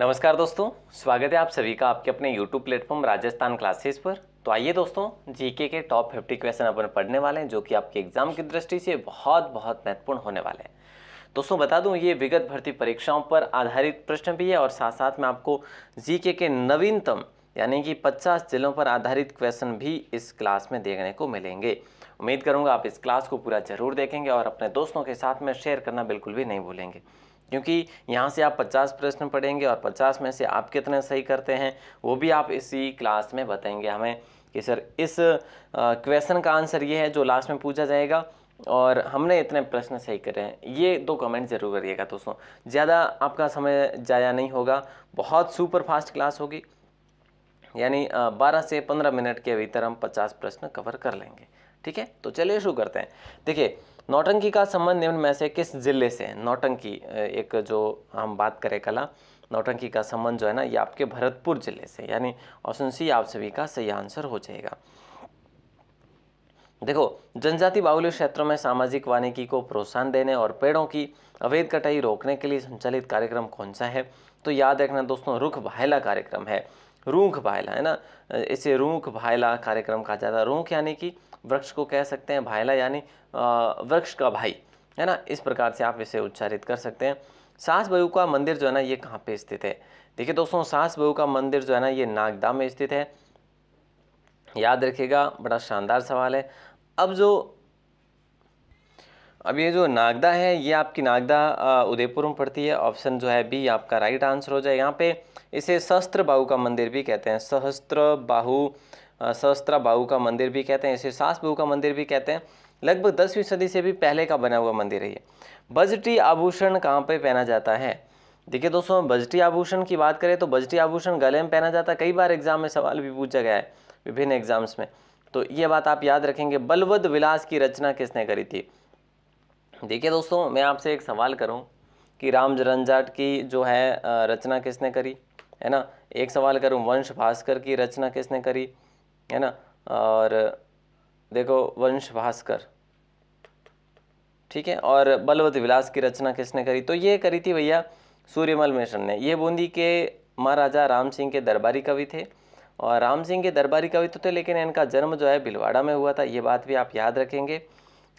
नमस्कार दोस्तों स्वागत है आप सभी का आपके अपने यूट्यूब प्लेटफॉर्म राजस्थान क्लासेस पर तो आइए दोस्तों जीके के टॉप फिफ्टी क्वेश्चन अपन पढ़ने वाले हैं जो कि आपके एग्जाम की दृष्टि से बहुत बहुत महत्वपूर्ण होने वाले हैं दोस्तों बता दूं ये विगत भर्ती परीक्षाओं पर आधारित प्रश्न भी है और साथ साथ में आपको जीके के नवीनतम यानी कि 50 जिलों पर आधारित क्वेश्चन भी इस क्लास में देखने को मिलेंगे उम्मीद करूंगा आप इस क्लास को पूरा जरूर देखेंगे और अपने दोस्तों के साथ में शेयर करना बिल्कुल भी नहीं भूलेंगे क्योंकि यहाँ से आप 50 प्रश्न पढ़ेंगे और 50 में से आप कितने सही करते हैं वो भी आप इसी क्लास में बताएंगे हमें कि सर इस क्वेश्चन का आंसर ये है जो लास्ट में पूछा जाएगा और हमने इतने प्रश्न सही करे हैं ये दो कमेंट ज़रूर करिएगा दोस्तों ज़्यादा आपका समय ज़ाया नहीं होगा बहुत सुपर फास्ट क्लास होगी यानी 12 से 15 मिनट के भीतर हम 50 प्रश्न कवर कर लेंगे ठीक है तो चलिए शुरू करते हैं देखिए नौटंकी का संबंध निम्न में से किस जिले से है नौटंकी एक जो हम बात करें कला नौटंकी का संबंध जो है ना ये आपके भरतपुर जिले से यानी ऑप्शन सी आप सभी का सही आंसर हो जाएगा देखो जनजाति बाहुल्य क्षेत्रों में सामाजिक वानिकी को प्रोत्साहन देने और पेड़ों की अवैध कटाई रोकने के लिए संचालित कार्यक्रम कौन सा है तो याद रखना दोस्तों रुख भायला कार्यक्रम है रूख भायला है ना इसे रूख भायला कार्यक्रम कहा जाता है रूख यानी कि वृक्ष को कह सकते हैं भाईला यानी वृक्ष का भाई है ना इस प्रकार से आप इसे उच्चारित कर सकते हैं सास बहू का मंदिर जो है ना ये कहाँ पे स्थित है देखिए दोस्तों सास बहू का मंदिर जो है ना ये नागदा में स्थित है याद रखिएगा बड़ा शानदार सवाल है अब जो अब ये जो नागदा है ये आपकी नागदा उदयपुर में पड़ती है ऑप्शन जो है बी आपका राइट आंसर हो जाए यहाँ पे इसे सहस्त्र बाहू का मंदिर भी कहते हैं सहस्त्र बाहू सहस्त्रा बाहू का मंदिर भी कहते हैं इसे सास बहू का मंदिर भी कहते हैं लगभग दसवीं सदी से भी पहले का बना हुआ मंदिर है ये बजटी आभूषण कहाँ पे पहना जाता है देखिए दोस्तों बजटी आभूषण की बात करें तो बजटी आभूषण गले में पहना जाता है कई बार एग्जाम में सवाल भी पूछा गया है विभिन्न एग्जाम्स में तो ये बात आप याद रखेंगे बलवद विलास की रचना किसने करी थी देखिए दोस्तों मैं आपसे एक सवाल करूं कि राम जरंजाट की जो है रचना किसने करी है ना एक सवाल करूं वंश भास्कर की रचना किसने करी है ना और देखो वंश भास्कर ठीक है और बलवत विलास की रचना किसने करी तो ये करी थी भैया सूर्यमल मिश्र ने ये बूंदी के महाराजा राम सिंह के दरबारी कवि थे और राम सिंह के दरबारी कवि तो थे लेकिन इनका जन्म जो है भिलवाड़ा में हुआ था ये बात भी आप याद रखेंगे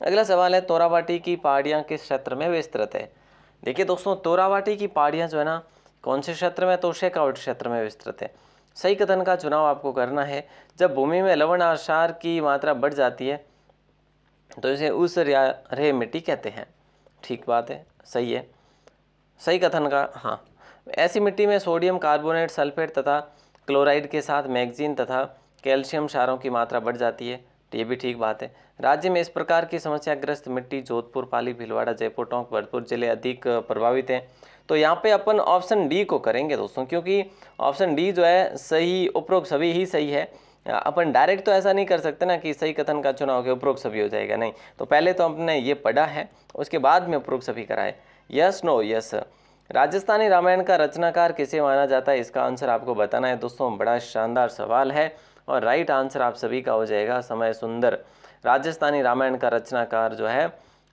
अगला सवाल है तोरावाटी की पहाड़ियाँ किस क्षेत्र में विस्तृत है देखिए दोस्तों तोरावाटी की पहाड़ियाँ जो है ना कौन से क्षेत्र में तो शेखावट क्षेत्र में विस्तृत है सही कथन का चुनाव आपको करना है जब भूमि में लवण और क्षार की मात्रा बढ़ जाती है तो इसे उस रे मिट्टी कहते हैं ठीक बात है सही है सही कथन का हाँ ऐसी मिट्टी में सोडियम कार्बोनेट सल्फेट तथा क्लोराइड के साथ मैगजीन तथा कैल्शियम क्षारों की मात्रा बढ़ जाती है तो ये भी ठीक बात है राज्य में इस प्रकार की समस्याग्रस्त मिट्टी जोधपुर पाली भिलवाड़ा जयपुर टोंक भरतपुर जिले अधिक प्रभावित हैं तो यहाँ पे अपन ऑप्शन डी को करेंगे दोस्तों क्योंकि ऑप्शन डी जो है सही उपरोक्त सभी ही सही है अपन डायरेक्ट तो ऐसा नहीं कर सकते ना कि सही कथन का चुनाव के उपरोक्त सभी हो जाएगा नहीं तो पहले तो हमने ये पढ़ा है उसके बाद में उपरोक्त सभी कराए yes no yes Rajasthani Ramayan का रचनाकार किसे माना जाता है इसका आंसर आपको बताना है दोस्तों बड़ा शानदार सवाल है और राइट आंसर आप सभी का हो जाएगा समय सुंदर राजस्थानी रामायण का रचनाकार जो है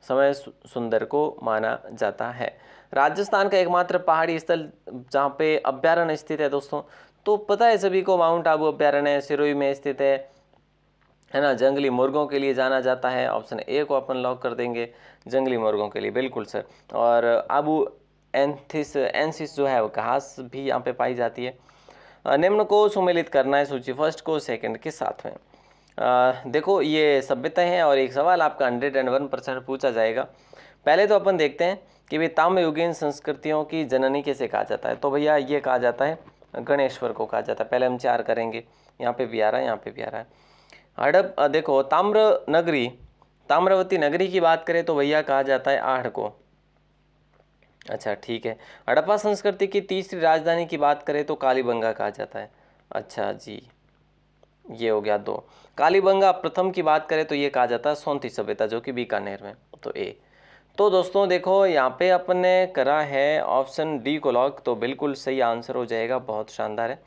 समय सुंदर को माना जाता है राजस्थान का एकमात्र पहाड़ी स्थल जहाँ पे अभ्यारण्य स्थित है दोस्तों तो पता है सभी को माउंट आबू अभ्यारण्य सिरोई में स्थित है है ना जंगली मुर्गों के लिए जाना जाता है ऑप्शन ए को अपन लॉक कर देंगे जंगली मुर्गों के लिए बिल्कुल सर और आबू एंथिस एंसिस जो है वो घास भी यहाँ पे पाई जाती है निम्न को सुमिलित करना है सूची फर्स्ट को सेकंड के साथ में आ, देखो ये सभ्यता हैं और एक सवाल आपका हंड्रेड एंड वन परसेंट पूछा जाएगा पहले तो अपन देखते हैं कि भाई ताम्रयुगीन संस्कृतियों की जननी कैसे कहा जाता है तो भैया ये कहा जाता है गणेश्वर को कहा जाता है पहले हम चार करेंगे यहाँ पे भी आ रहा है यहाँ पे भी आ रहा है हड़प देखो ताम्र नगरी ताम्रवती नगरी की बात करें तो भैया कहा जाता है आढ़ को अच्छा ठीक है हड़प्पा संस्कृति की तीसरी राजधानी की बात करें तो कालीबंगा कहा जाता है अच्छा जी ये हो गया दो कालीबंगा प्रथम की बात करें तो ये कहा जाता है सौंती सभ्यता जो कि बीकानेर में तो ए तो दोस्तों देखो यहाँ पे अपने करा है ऑप्शन डी को लॉक तो बिल्कुल सही आंसर हो जाएगा बहुत शानदार है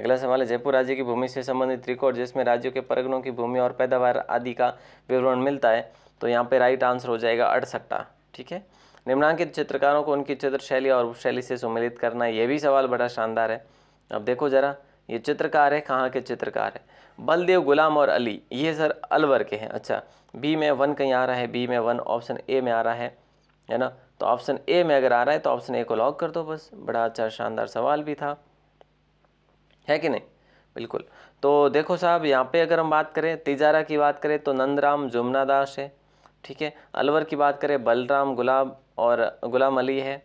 अगला सवाल है जयपुर राज्य की भूमि से संबंधित रिकॉर्ड जिसमें राज्यों के परगणों की भूमि और पैदावार आदि का विवरण मिलता है तो यहाँ पे राइट आंसर हो जाएगा अड़सट्टा ठीक है निम्नांकित चित्रकारों को उनकी चित्रशैली और शैली से सम्मिलित करना यह भी सवाल बड़ा शानदार है अब देखो ज़रा ये चित्रकार है कहाँ के चित्रकार है बलदेव गुलाम और अली ये सर अलवर के हैं अच्छा बी में वन कहीं आ रहा है बी में वन ऑप्शन ए में आ रहा है है ना तो ऑप्शन ए में अगर आ रहा है तो ऑप्शन ए को लॉक कर दो बस बड़ा अच्छा शानदार सवाल भी था है कि नहीं बिल्कुल तो देखो साहब यहाँ पे अगर हम बात करें तिजारा की बात करें तो नंदराम जुमना दास है ठीक है अलवर की बात करें बलराम गुलाब और गुलाम अली है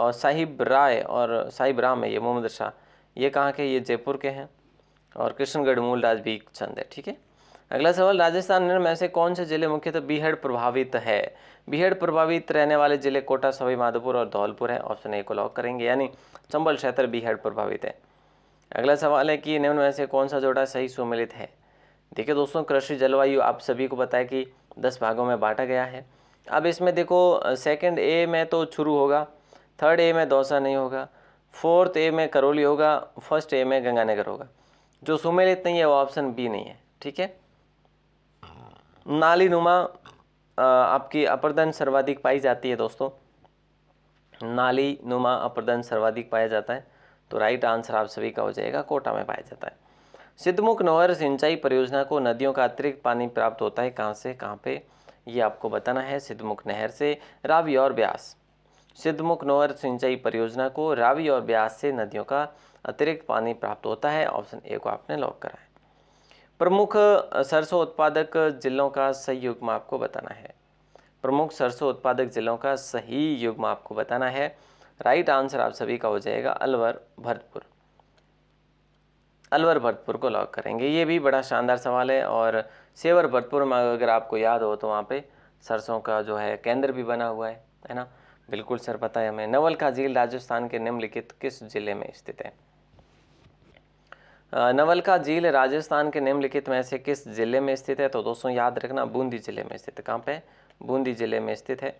और साहिब राय और साहिब राम है ये मोहम्मद शाह ये कहाँ के ये जयपुर के हैं और कृष्णगढ़ मूल भी छंद है ठीक है अगला सवाल राजस्थान में से कौन से जिले मुख्यतः तो बीहड़ प्रभावित है बीहड़ प्रभावित रहने वाले जिले कोटा सभी माधोपुर और धौलपुर हैं ऑप्शन ए को लॉक करेंगे यानी चंबल क्षेत्र बीहड़ प्रभावित है अगला सवाल है कि निम्न में से कौन सा जोड़ा सही सुमिलित है देखिए दोस्तों कृषि जलवायु आप सभी को पता है कि दस भागों में बांटा गया है अब इसमें देखो सेकेंड ए में तो छुरू होगा थर्ड ए में दौसा नहीं होगा फोर्थ ए में करौली होगा फर्स्ट ए में गंगानगर होगा जो सुमेल इतना ही है वो ऑप्शन बी नहीं है ठीक है नाली नुमा आपकी अपरदन सर्वाधिक पाई जाती है दोस्तों नाली नुमा अपरदन सर्वाधिक पाया जाता है तो राइट आंसर आप सभी का हो जाएगा कोटा में पाया जाता है सिद्धमुख नहर सिंचाई परियोजना को नदियों का अतिरिक्त पानी प्राप्त होता है कहाँ से कहाँ पे ये आपको बताना है सिद्धमुख नहर से रावी और ब्यास सिद्धमुख नोहर सिंचाई परियोजना को रावी और ब्यास से नदियों का अतिरिक्त पानी प्राप्त होता है ऑप्शन ए को आपने लॉक करा है प्रमुख सरसों उत्पादक जिलों का सही युग्म आपको बताना है प्रमुख सरसों उत्पादक जिलों का सही युग्म आपको बताना है राइट आंसर आप सभी का हो जाएगा अलवर भरतपुर अलवर भरतपुर को लॉक करेंगे ये भी बड़ा शानदार सवाल है और सेवर भरतपुर में अगर आपको याद हो तो वहाँ पे सरसों का जो है केंद्र भी बना हुआ है है ना बिल्कुल सर पता है हमें नवल का झील राजस्थान के निम्नलिखित किस जिले में स्थित है नवल का झील राजस्थान के निम्नलिखित में से किस जिले में स्थित है तो दोस्तों याद रखना बूंदी जिले में स्थित कहाँ पे बूंदी जिले में स्थित है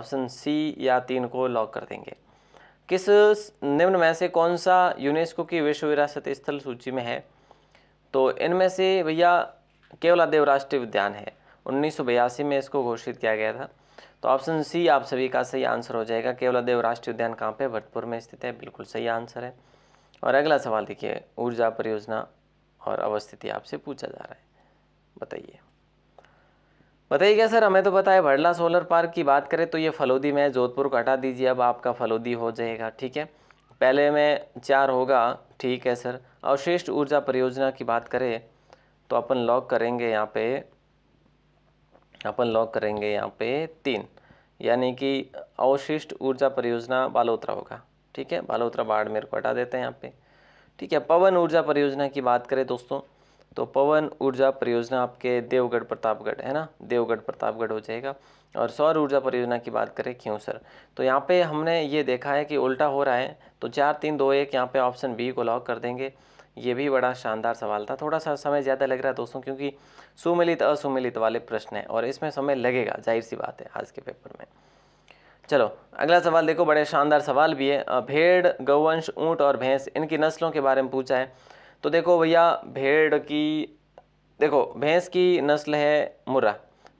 ऑप्शन सी या तीन को लॉक कर देंगे किस निम्न में से कौन सा यूनेस्को की विश्व विरासत स्थल सूची में है तो इनमें से भैया केवलादेव राष्ट्रीय उद्यान है उन्नीस में इसको घोषित किया गया था तो ऑप्शन सी आप सभी का सही आंसर हो जाएगा केवलादेव राष्ट्रीय उद्यान कहाँ पे भरतपुर में स्थित है बिल्कुल सही आंसर है और अगला सवाल देखिए ऊर्जा परियोजना और अवस्थिति आपसे पूछा जा रहा है बताइए बताइए क्या सर हमें तो पता है भड़ला सोलर पार्क की बात करें तो ये फलोदी में जोधपुर को हटा दीजिए अब आपका फलोदी हो जाएगा ठीक है पहले में चार होगा ठीक है सर अवशिष्ट ऊर्जा परियोजना की बात करें तो अपन लॉक करेंगे यहाँ पे अपन लॉक करेंगे यहाँ पे तीन यानी कि अवशिष्ट ऊर्जा परियोजना बालोत्रा होगा ठीक है बालोत्रा बाढ़ मेरे को हटा देते हैं यहाँ पे ठीक है पवन ऊर्जा परियोजना की बात करें दोस्तों तो पवन ऊर्जा परियोजना आपके देवगढ़ प्रतापगढ़ है ना देवगढ़ प्रतापगढ़ हो जाएगा और सौर ऊर्जा परियोजना की बात करें क्यों सर तो यहाँ पे हमने ये देखा है कि उल्टा हो रहा है तो चार तीन दो एक यहाँ पे ऑप्शन बी को लॉक कर देंगे ये भी बड़ा शानदार सवाल था थोड़ा सा समय ज़्यादा लग रहा है दोस्तों क्योंकि सुमिलित असुमिलित वाले प्रश्न हैं और इसमें समय लगेगा जाहिर सी बात है आज के पेपर में चलो अगला सवाल देखो बड़े शानदार सवाल भी है भेड़ गौवंश ऊँट और भैंस इनकी नस्लों के बारे में पूछा है तो देखो भैया भेड़ की देखो भैंस की नस्ल है मुर्रा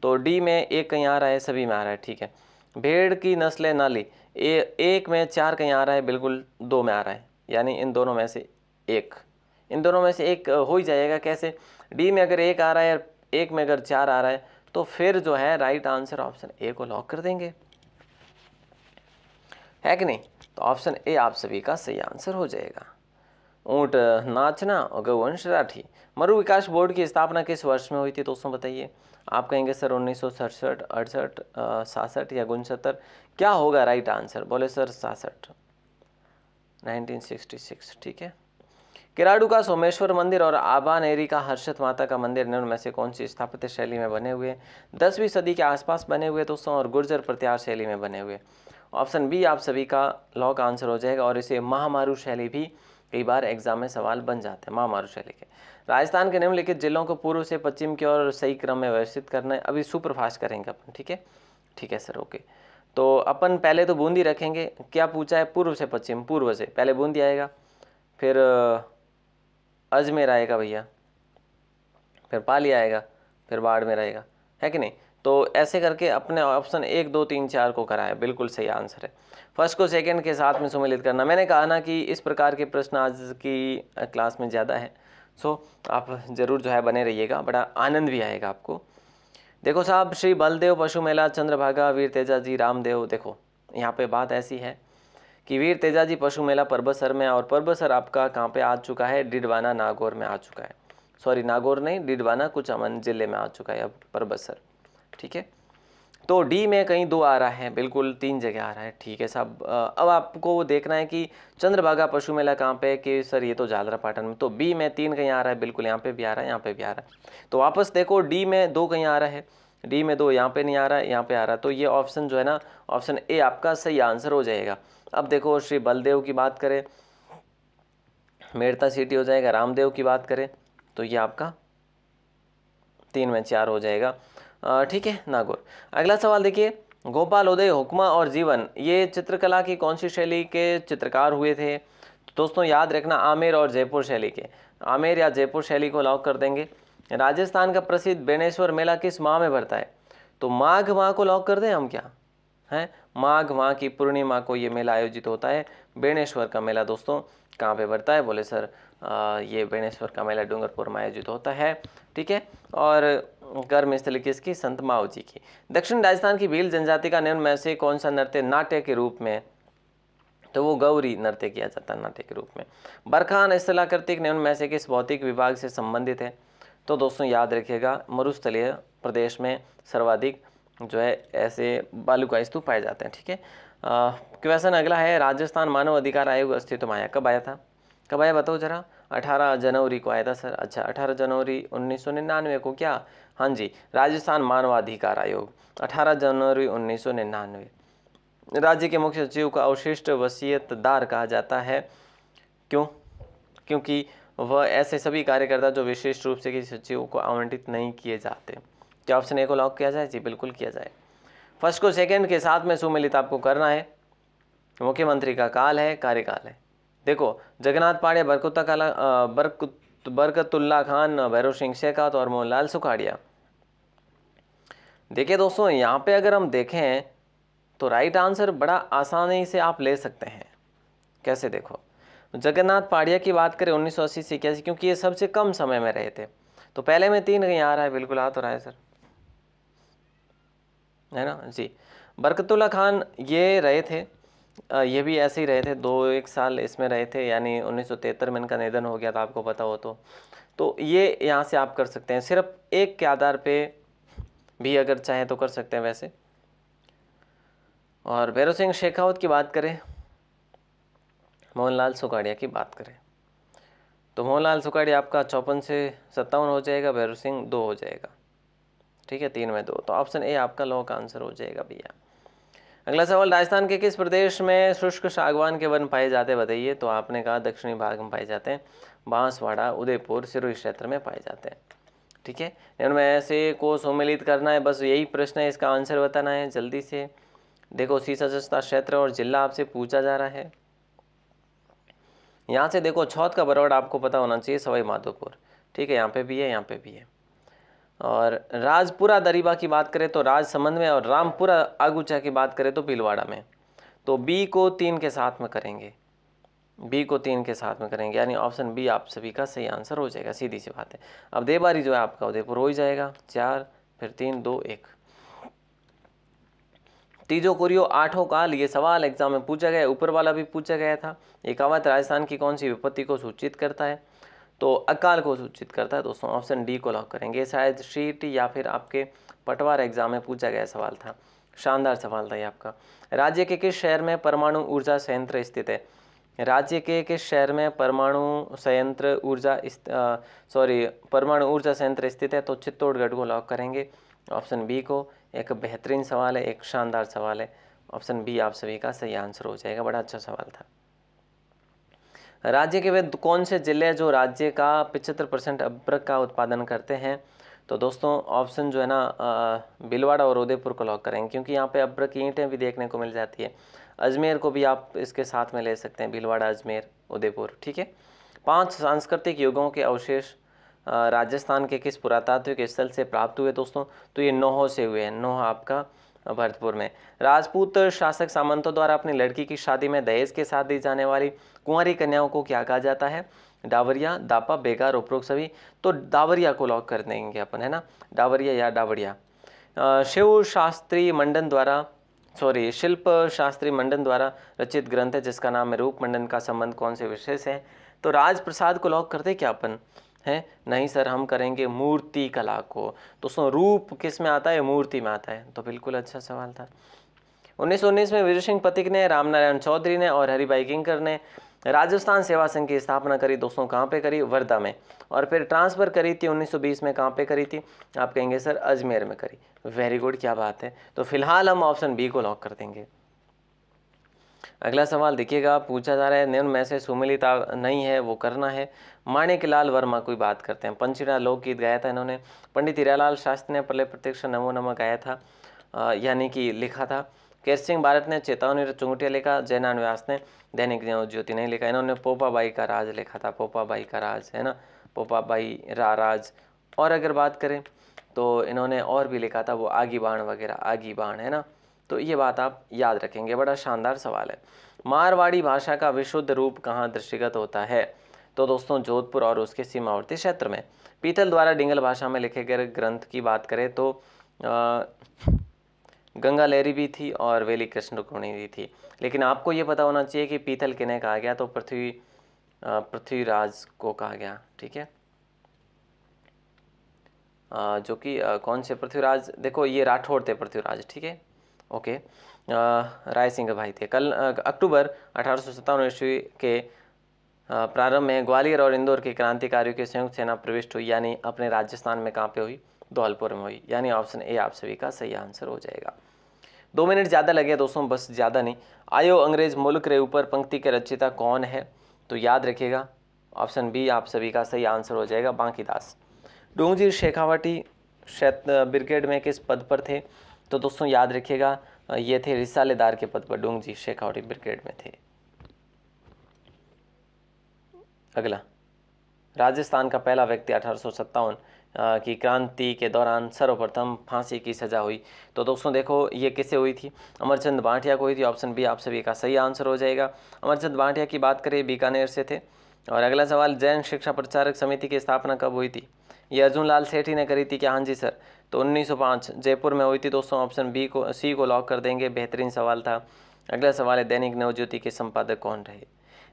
तो डी में एक कहीं आ रहा है सभी में आ रहा है ठीक है भेड़ की नस्ल है नाली ए एक में चार कहीं आ रहा है बिल्कुल दो में आ रहा है यानी इन दोनों में से एक इन दोनों में से एक हो ही जाएगा कैसे डी में अगर एक आ रहा है या एक में अगर चार आ रहा है तो फिर जो है राइट आंसर ऑप्शन ए को लॉक कर देंगे है कि नहीं तो ऑप्शन ए आप सभी का सही आंसर हो जाएगा ऊँट नाचना और गौवंश राठी मरु विकास बोर्ड की स्थापना किस वर्ष में हुई थी दोस्तों बताइए आप कहेंगे सर उन्नीस सौ सड़सठ अड़सठ सासठ या उनसत्तर क्या होगा राइट आंसर बोले सर सासठ नाइनटीन सिक्सटी सिक्स ठीक है किराड़ू का सोमेश्वर मंदिर और आबान एरी का हर्षद माता का मंदिर निम्न में से कौन सी स्थापत्य शैली में बने हुए दसवीं सदी के आसपास बने हुए दोस्तों और गुर्जर प्रत्यार शैली में बने हुए ऑप्शन बी आप सभी का लॉक आंसर हो जाएगा और इसे महामारू शैली भी कई बार एग्जाम में सवाल बन जाते हैं महामारू शैली के राजस्थान के निम्नलिखित जिलों को पूर्व से पश्चिम की ओर सही क्रम में व्यवस्थित करना है अभी सुपरफास्ट करेंगे अपन ठीक है ठीक है सर ओके तो अपन पहले तो बूंदी रखेंगे क्या पूछा है पूर्व से पश्चिम पूर्व से पहले बूंदी आएगा फिर अजमेर आएगा भैया फिर पाली आएगा फिर बाड़मेर आएगा है कि नहीं तो ऐसे करके अपने ऑप्शन एक दो तीन चार को कराया बिल्कुल सही आंसर है फर्स्ट को सेकंड के साथ में सम्मिलित करना मैंने कहा ना कि इस प्रकार के प्रश्न आज की क्लास में ज़्यादा है सो आप ज़रूर जो है बने रहिएगा बड़ा आनंद भी आएगा आपको देखो साहब श्री बलदेव पशु मेला चंद्रभागा वीर तेजा जी रामदेव देखो यहाँ पे बात ऐसी है कि वीर तेजाजी पशु मेला परबसर में और परबसर आपका कहाँ पे आ चुका है डिडवाना नागौर में आ चुका है सॉरी नागौर नहीं डिडवाना कुछ अमन जिले में आ चुका है अब परबसर ठीक है तो डी में कहीं दो आ रहा है बिल्कुल तीन जगह आ रहा है ठीक है साहब अब आपको देखना है कि चंद्रभागा पशु मेला कहाँ पे है कि सर ये तो जालरा पाटन में तो बी में तीन कहीं आ रहा है बिल्कुल यहाँ पे भी आ रहा है यहाँ पे भी आ रहा है तो वापस देखो डी में दो कहीं आ रहा है डी में दो यहाँ पे नहीं आ रहा है यहाँ पे आ रहा है तो ये ऑप्शन जो है ना ऑप्शन ए आपका सही आंसर हो जाएगा अब देखो श्री बलदेव की बात करें मेड़ता सिटी हो जाएगा रामदेव की बात करें तो ये आपका तीन में चार हो जाएगा ठीक है नागौर अगला सवाल देखिए गोपाल उदय हुक्मा और जीवन ये चित्रकला की कौन सी शैली के चित्रकार हुए थे तो दोस्तों याद रखना आमेर और जयपुर शैली के आमेर या जयपुर शैली को लॉक कर देंगे राजस्थान का प्रसिद्ध बेणेश्वर मेला किस माह में भरता है तो माघ माह को लॉक कर दें हम क्या हैं माघ माह की पूर्णिमा को ये मेला आयोजित होता है बेणेश्वर का मेला दोस्तों कहाँ पे बढ़ता है बोले सर आ, ये बेणेश्वर का मेला डूंगरपुर में आयोजित होता है ठीक है और गर्म स्थल किसकी संत माओ जी की दक्षिण राजस्थान की भील जनजाति का नियम में से कौन सा नृत्य नाट्य के रूप में तो वो गौरी नृत्य किया जाता है नाट्य के रूप में बरखान स्थलाकृतिक कृतिक निम्न में से किस भौतिक विभाग से संबंधित है तो दोस्तों याद रखिएगा मरुस्थलीय प्रदेश में सर्वाधिक जो है ऐसे बालू का स्तूप पाए जाते हैं ठीक है क्वेश्चन अगला है राजस्थान मानव अधिकार आयोग अस्तित्व में आया कब आया था कब आया बताओ जरा 18 जनवरी को आया था सर अच्छा 18 जनवरी उन्नीस को क्या हाँ जी राजस्थान मानवाधिकार आयोग 18 जनवरी उन्नीस राज्य के मुख्य सचिव का अवशिष्ट वसीयतदार कहा जाता है क्यों क्योंकि वह ऐसे सभी कार्यकर्ता जो विशेष रूप से किसी सचिव को आवंटित नहीं किए जाते क्या ऑप्शन ए को लॉक किया जाए जी बिल्कुल किया जाए फर्स्ट को सेकेंड के साथ में सुमिलित आपको करना है मुख्यमंत्री का काल है कार्यकाल है देखो जगन्नाथ पाड़े बरकुत्ता काला बरकुत बरकतुल्ला खान भैरव सिंह शेखात और मोहनलाल सुखाड़िया देखिए दोस्तों यहाँ पे अगर हम देखें तो राइट आंसर बड़ा आसानी से आप ले सकते हैं कैसे देखो जगन्नाथ पाड़िया की बात करें उन्नीस सौ अस्सी से क्योंकि ये सबसे कम समय में रहे थे तो पहले में तीन कहीं आ रहा है बिल्कुल आ तो रहा है सर है ना जी बरकतुल्ला खान ये रहे थे ये भी ऐसे ही रहे थे दो एक साल इसमें रहे थे यानी उन्नीस में इनका निधन हो गया था आपको पता हो तो तो ये यहाँ से आप कर सकते हैं सिर्फ एक के आधार पे भी अगर चाहें तो कर सकते हैं वैसे और भैरव सिंह शेखावत की बात करें मोहनलाल सुखाड़िया की बात करें तो मोहनलाल सुखाड़िया आपका चौपन से सत्तावन हो जाएगा भैरव सिंह दो हो जाएगा ठीक है तीन में दो तो ऑप्शन ए आपका लॉ का आंसर हो जाएगा भैया अगला सवाल राजस्थान के किस प्रदेश में शुष्क सागवान के वन पाए जाते बताइए तो आपने कहा दक्षिणी भाग में पाए जाते हैं बांसवाड़ा उदयपुर सिरोही क्षेत्र में पाए जाते हैं ठीक है इनमें ऐसे को सम्मिलित करना है बस यही प्रश्न है इसका आंसर बताना है जल्दी से देखो सीसा सस्ता क्षेत्र और जिला आपसे पूछा जा रहा है यहाँ से देखो छौत का बरवाड़ आपको पता होना चाहिए सवाई माधोपुर ठीक है यहाँ पे भी है यहाँ पे भी है और राजपुरा दरीबा की बात करें तो राजसमंद में और रामपुरा आगुचा की बात करें तो भीलवाड़ा में तो बी को तीन के साथ में करेंगे बी को तीन के साथ में करेंगे यानी ऑप्शन बी आप सभी का सही आंसर हो जाएगा सीधी सी बात है अब देबारी जो है आपका उदयपुर हो ही जाएगा चार फिर तीन दो एक तीजो कोरियो आठों काल ये सवाल एग्जाम में पूछा गया ऊपर वाला भी पूछा गया था ये कहावत राजस्थान की कौन सी विपत्ति को सूचित करता है तो अकाल को सूचित करता है दोस्तों ऑप्शन डी को लॉक करेंगे शायद शीट या फिर आपके पटवार एग्जाम में पूछा गया सवाल था शानदार सवाल था ये आपका राज्य के किस शहर में परमाणु ऊर्जा संयंत्र स्थित है राज्य के किस शहर में परमाणु संयंत्र ऊर्जा सॉरी परमाणु ऊर्जा संयंत्र स्थित है तो चित्तौड़गढ़ को लॉक करेंगे ऑप्शन बी को एक बेहतरीन सवाल है एक शानदार सवाल है ऑप्शन बी आप सभी का सही आंसर हो जाएगा बड़ा अच्छा सवाल था राज्य के वे कौन से ज़िले जो राज्य का पिचहत्तर परसेंट अब्रक का उत्पादन करते हैं तो दोस्तों ऑप्शन जो है ना बिलवाड़ा और उदयपुर को लॉक करेंगे क्योंकि यहाँ पे अब्रक की ईंटें भी देखने को मिल जाती है अजमेर को भी आप इसके साथ में ले सकते हैं भीलवाड़ा अजमेर उदयपुर ठीक है पांच सांस्कृतिक युगों के अवशेष राजस्थान के किस पुरातात्विक स्थल से प्राप्त हुए दोस्तों तो ये नोहो से हुए हैं नोह आपका भरतपुर में राजपूत शासक सामंतों द्वारा अपनी लड़की की शादी में दहेज के साथ दी जाने वाली कुंवारी कन्याओं को क्या कहा जाता है डावरिया दापा बेकार उपरोक्त सभी तो डावरिया को लॉक कर देंगे अपन है ना डावरिया या डावरिया शिव शास्त्री मंडन द्वारा सॉरी शिल्प शास्त्री मंडन द्वारा रचित ग्रंथ है जिसका नाम है रूप मंडन का संबंध कौन से विषय से है तो राजप्रसाद को लॉक करते क्या अपन है नहीं सर हम करेंगे मूर्ति कला को तो सो रूप किस में आता है मूर्ति में आता है तो बिल्कुल अच्छा सवाल था उन्नीस में वीर सिंह पतिक ने रामनारायण चौधरी ने और हरिभाई किंकर ने राजस्थान सेवा संघ की स्थापना करी दोस्तों कहाँ पे करी वर्धा में और फिर ट्रांसफ़र करी थी 1920 में कहाँ पे करी थी आप कहेंगे सर अजमेर में करी वेरी गुड क्या बात है तो फिलहाल हम ऑप्शन बी को लॉक कर देंगे अगला सवाल देखिएगा पूछा जा रहा है निम्न में से सुमिलिता नहीं है वो करना है माणिक लाल वर्मा कोई बात करते हैं पंचीड़ा लोकगीत गाया था इन्होंने पंडित हीरालाल शास्त्री ने पहले प्रत्यक्ष नमो नमक गाया था यानी कि लिखा था केर सिंह भारत ने चेतावनी चुंगटिया लिखा जयनारायण व्यास ने दैनिक ज्योति नहीं लिखा इन्होंने पोपाबाई का राज लिखा था पोपाबाई का राज है ना पोपाबाई रा राज और अगर बात करें तो इन्होंने और भी लिखा था वो आगी बाण वगैरह आगी बाण है ना तो ये बात आप याद रखेंगे बड़ा शानदार सवाल है मारवाड़ी भाषा का विशुद्ध रूप कहाँ दृष्टिगत होता है तो दोस्तों जोधपुर और उसके सीमावर्ती क्षेत्र में पीतल द्वारा डिंगल भाषा में लिखे गए ग्रंथ की बात करें तो आ, गंगा लहरी भी थी और वेली कृष्ण रुक्मणी भी थी लेकिन आपको ये पता होना चाहिए कि पीतल किन्हें कहा गया तो पृथ्वी पृथ्वीराज को कहा गया ठीक है जो कि कौन से पृथ्वीराज देखो ये राठौड़ थे पृथ्वीराज ठीक है ओके राय सिंह भाई थे कल अक्टूबर अठारह सौ ईस्वी के प्रारंभ में ग्वालियर और इंदौर के क्रांतिकारियों की संयुक्त सेना प्रविष्ट हुई यानी अपने राजस्थान में कहाँ पे हुई धौलपुर में हुई यानी ऑप्शन ए आप सभी का सही आंसर हो जाएगा दो मिनट ज़्यादा लगे दोस्तों बस ज़्यादा नहीं आयो अंग्रेज मुल्क रे ऊपर पंक्ति के रचयिता कौन है तो याद रखिएगा ऑप्शन बी आप सभी का सही आंसर हो जाएगा बांकी दास डोंगजी शेखावटी ब्रिगेड में किस पद पर थे तो दोस्तों याद रखिएगा ये थे रिसालेदार के पद पर डोंगजी शेखावटी ब्रिगेड में थे अगला राजस्थान का पहला व्यक्ति अठारह की क्रांति के दौरान सर्वप्रथम फांसी की सज़ा हुई तो दोस्तों देखो ये किससे हुई थी अमरचंद बांटिया को हुई थी ऑप्शन बी आप सभी का सही आंसर हो जाएगा अमरचंद बांटिया की बात करें बीकानेर से थे और अगला सवाल जैन शिक्षा प्रचारक समिति की स्थापना कब हुई थी ये अर्जुन लाल सेठी ने करी थी क्या हाँ जी सर तो 1905 जयपुर में हुई थी दोस्तों ऑप्शन बी को सी को लॉक कर देंगे बेहतरीन सवाल था अगला सवाल है दैनिक नवज्योति के संपादक कौन रहे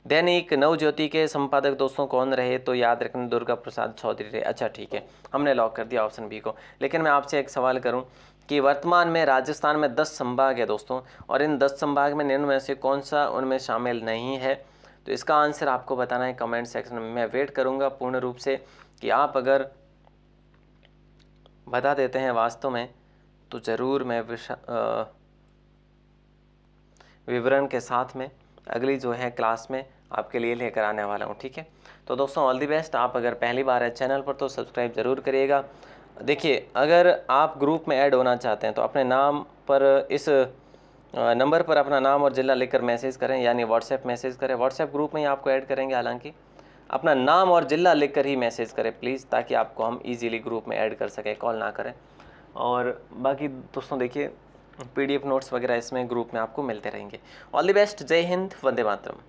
दैनिक नवज्योति के संपादक दोस्तों कौन रहे तो याद रखने दुर्गा प्रसाद चौधरी रहे अच्छा ठीक है हमने लॉक कर दिया ऑप्शन बी को लेकिन मैं आपसे एक सवाल करूं कि वर्तमान में राजस्थान में दस संभाग है दोस्तों और इन दस संभाग में निम्न में से कौन सा उनमें शामिल नहीं है तो इसका आंसर आपको बताना है कमेंट सेक्शन में मैं वेट करूँगा पूर्ण रूप से कि आप अगर बता देते हैं वास्तव में तो ज़रूर मैं विवरण के साथ में अगली जो है क्लास में आपके लिए लेकर आने वाला हूँ ठीक है तो दोस्तों ऑल दी बेस्ट आप अगर पहली बार है चैनल पर तो सब्सक्राइब ज़रूर करिएगा देखिए अगर आप ग्रुप में ऐड होना चाहते हैं तो अपने नाम पर इस नंबर पर अपना नाम और ज़िला लिखकर मैसेज करें यानी व्हाट्सएप मैसेज करें व्हाट्सएप ग्रुप में ही आपको ऐड करेंगे हालांकि अपना नाम और ज़िला लिखकर ही मैसेज करें प्लीज़ ताकि आपको हम इजीली ग्रुप में ऐड कर सकें कॉल ना करें और बाकी दोस्तों देखिए पीडीएफ नोट्स वगैरह इसमें ग्रुप में आपको मिलते रहेंगे ऑल द बेस्ट जय हिंद वंदे मातरम